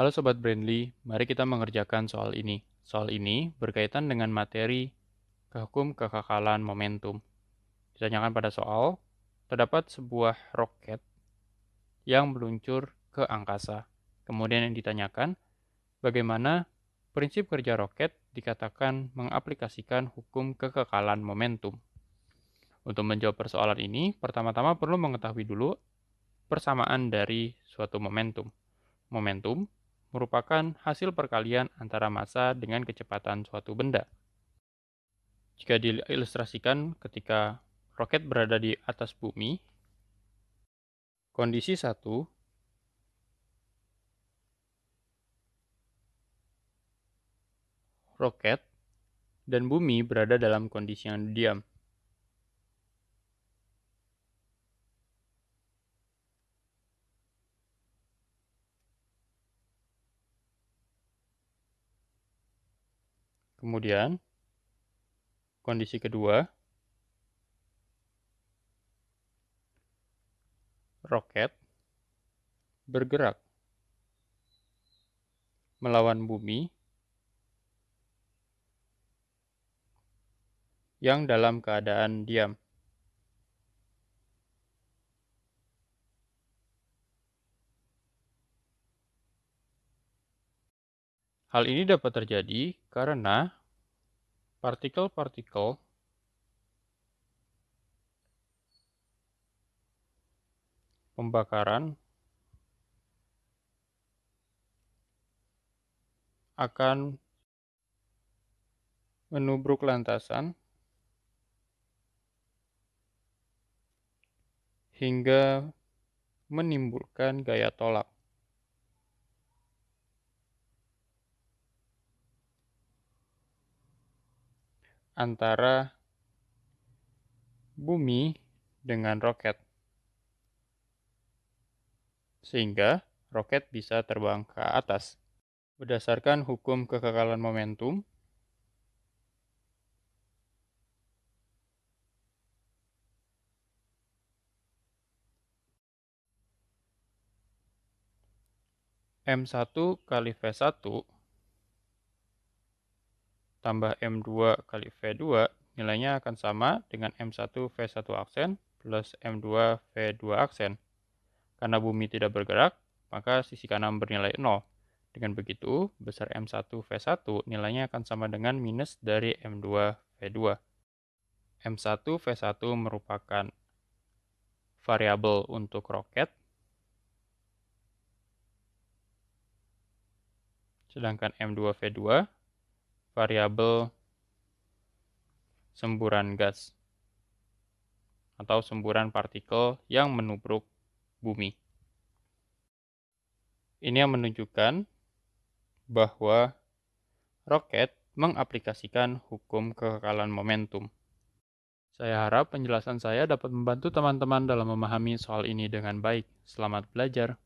Halo Sobat Brandly, mari kita mengerjakan soal ini. Soal ini berkaitan dengan materi kehukum kekakalan momentum. Ditanyakan pada soal, terdapat sebuah roket yang meluncur ke angkasa. Kemudian yang ditanyakan, bagaimana prinsip kerja roket dikatakan mengaplikasikan hukum kekekalan momentum. Untuk menjawab persoalan ini, pertama-tama perlu mengetahui dulu persamaan dari suatu momentum. Momentum merupakan hasil perkalian antara massa dengan kecepatan suatu benda. Jika diilustrasikan ketika roket berada di atas bumi, kondisi 1 roket dan bumi berada dalam kondisi yang diam. Kemudian, kondisi kedua, roket bergerak melawan bumi yang dalam keadaan diam. Hal ini dapat terjadi karena partikel-partikel pembakaran akan menubruk lantasan hingga menimbulkan gaya tolak. antara bumi dengan roket. Sehingga roket bisa terbang ke atas. Berdasarkan hukum kekekalan momentum, M1 kali V1 tambah M2 kali V2 nilainya akan sama dengan M1 V1 aksen plus M2 V2 aksen. Karena bumi tidak bergerak, maka sisi kanan bernilai 0. Dengan begitu, besar M1 V1 nilainya akan sama dengan minus dari M2 V2. M1 V1 merupakan variabel untuk roket, sedangkan M2 V2 variabel semburan gas atau semburan partikel yang menubruk bumi. Ini yang menunjukkan bahwa roket mengaplikasikan hukum kekekalan momentum. Saya harap penjelasan saya dapat membantu teman-teman dalam memahami soal ini dengan baik. Selamat belajar!